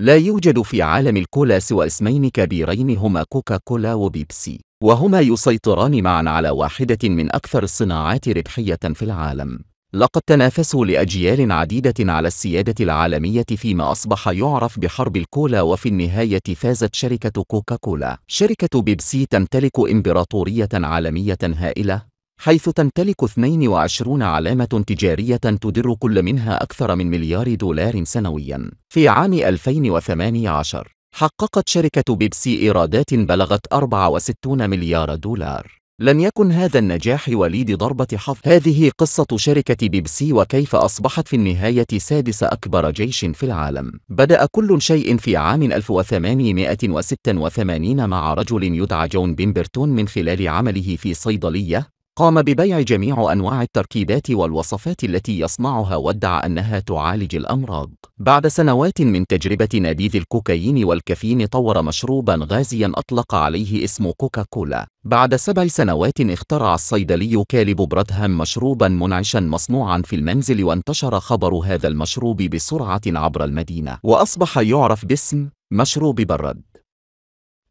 لا يوجد في عالم الكولا سوى اسمين كبيرين هما كوكا كولا وبيبسي وهما يسيطران معا على واحدة من أكثر الصناعات ربحية في العالم لقد تنافسوا لأجيال عديدة على السيادة العالمية فيما أصبح يعرف بحرب الكولا وفي النهاية فازت شركة كوكا كولا شركة بيبسي تمتلك إمبراطورية عالمية هائلة حيث تمتلك 22 علامة تجارية تدر كل منها أكثر من مليار دولار سنوياً. في عام 2018 حققت شركة بيبسي إيرادات بلغت 64 مليار دولار. لم يكن هذا النجاح وليد ضربة حظ هذه قصة شركة بيبسي وكيف أصبحت في النهاية سادس أكبر جيش في العالم بدأ كل شيء في عام 1886 مع رجل يدعى جون بيمبرتون من خلال عمله في صيدلية قام ببيع جميع أنواع التركيبات والوصفات التي يصنعها وادعى أنها تعالج الأمراض. بعد سنوات من تجربة نبيذ الكوكايين والكافيين طور مشروبا غازيا أطلق عليه اسم كوكاكولا. بعد سبع سنوات اخترع الصيدلي كالب برادهام مشروبا منعشا مصنوعا في المنزل وانتشر خبر هذا المشروب بسرعة عبر المدينة وأصبح يعرف باسم مشروب برد.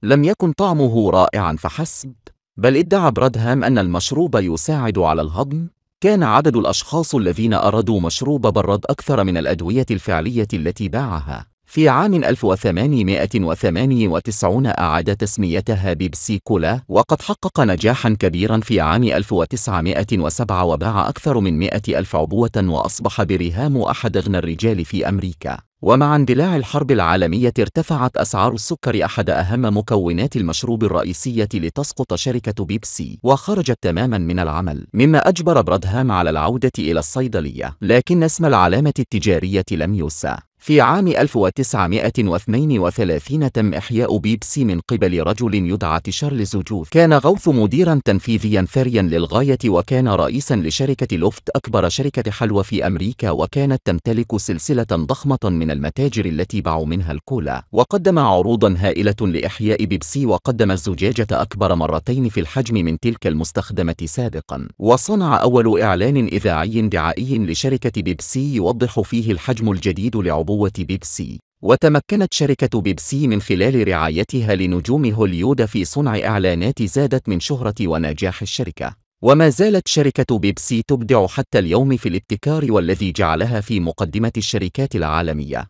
لم يكن طعمه رائعا فحسب بل ادعى برادهام أن المشروب يساعد على الهضم كان عدد الأشخاص الذين أرادوا مشروب براد أكثر من الأدوية الفعلية التي باعها في عام 1898 أعاد تسميتها بيبسي كولا وقد حقق نجاحا كبيرا في عام 1907 وباع أكثر من 100 ألف عبوة وأصبح بريهام أحد أغنى الرجال في أمريكا ومع اندلاع الحرب العالمية ارتفعت أسعار السكر أحد أهم مكونات المشروب الرئيسية لتسقط شركة بيبسي وخرجت تماما من العمل مما أجبر برادهام على العودة إلى الصيدلية لكن اسم العلامة التجارية لم يوسع في عام 1932 تم إحياء بيبسي من قبل رجل يدعى تشارلز جوث كان غوث مديرا تنفيذيا ثريا للغاية وكان رئيسا لشركة لوفت أكبر شركة حلوى في أمريكا وكانت تمتلك سلسلة ضخمة من المتاجر التي باعوا منها الكولا وقدم عروضا هائلة لإحياء بيبسي وقدم الزجاجة أكبر مرتين في الحجم من تلك المستخدمة سابقا وصنع أول إعلان إذاعي دعائي لشركة بيبسي يوضح فيه الحجم الجديد لعبوة قوة بيبسي وتمكنت شركة بيبسي من خلال رعايتها لنجوم هوليود في صنع إعلانات زادت من شهرة ونجاح الشركة وما زالت شركة بيبسي تبدع حتى اليوم في الابتكار والذي جعلها في مقدمة الشركات العالمية